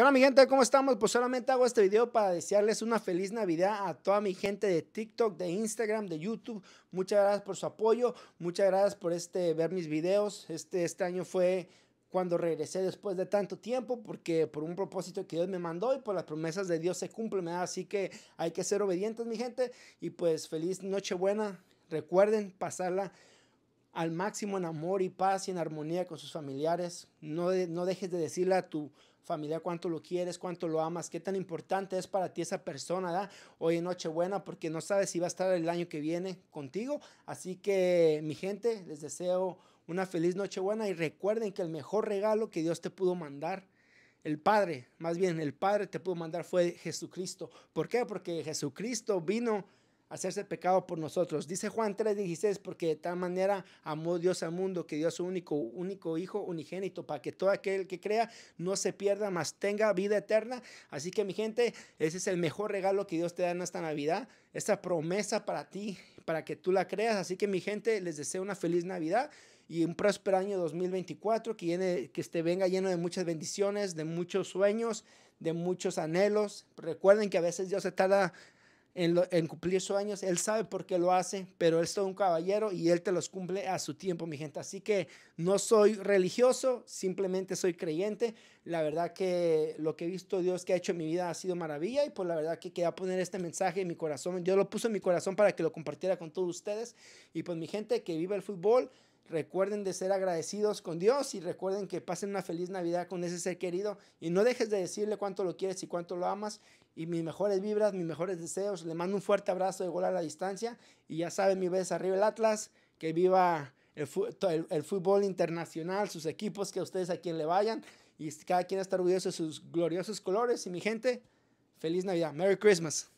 Hola mi gente? ¿Cómo estamos? Pues solamente hago este video para desearles una feliz Navidad a toda mi gente de TikTok, de Instagram, de YouTube. Muchas gracias por su apoyo, muchas gracias por este, ver mis videos. Este, este año fue cuando regresé después de tanto tiempo, porque por un propósito que Dios me mandó y por las promesas de Dios se cumplen, así que hay que ser obedientes mi gente. Y pues feliz Nochebuena, recuerden pasarla al máximo en amor y paz y en armonía con sus familiares. No, no dejes de decirle a tu familia cuánto lo quieres, cuánto lo amas, qué tan importante es para ti esa persona, ¿da? Hoy en Nochebuena, porque no sabes si va a estar el año que viene contigo. Así que, mi gente, les deseo una feliz Nochebuena y recuerden que el mejor regalo que Dios te pudo mandar el Padre, más bien el Padre te pudo mandar fue Jesucristo. ¿Por qué? Porque Jesucristo vino hacerse pecado por nosotros. Dice Juan 3:16, porque de tal manera amó Dios al mundo que dio su único, único Hijo unigénito, para que todo aquel que crea no se pierda, mas tenga vida eterna. Así que mi gente, ese es el mejor regalo que Dios te da en esta Navidad, esta promesa para ti, para que tú la creas. Así que mi gente, les deseo una feliz Navidad y un próspero año 2024, que, que este venga lleno de muchas bendiciones, de muchos sueños, de muchos anhelos. Recuerden que a veces Dios se tarda en, cumplir sus años. Él sabe por qué lo hace, pero él es todo un caballero y él te los cumple a su tiempo, mi gente. Así que no soy religioso, simplemente soy creyente. La verdad que lo que he visto Dios que ha hecho en mi vida ha sido maravilla y por pues, la verdad que quería poner este mensaje en mi corazón. yo lo puse en mi corazón para que lo compartiera con todos ustedes. Y pues mi gente, que vive el fútbol. Recuerden de ser agradecidos con Dios y recuerden que pasen una feliz Navidad con ese ser querido y no dejes de decirle cuánto lo quieres y cuánto lo amas y mis mejores vibras, mis mejores deseos. Le mando un fuerte abrazo de gol a la distancia y ya saben, mi vez arriba el Atlas, que viva el, fútbol internacional, sus equipos, que a ustedes a quien le vayan y cada quien estar orgulloso de sus gloriosos colores y mi gente, feliz Navidad, Merry Christmas.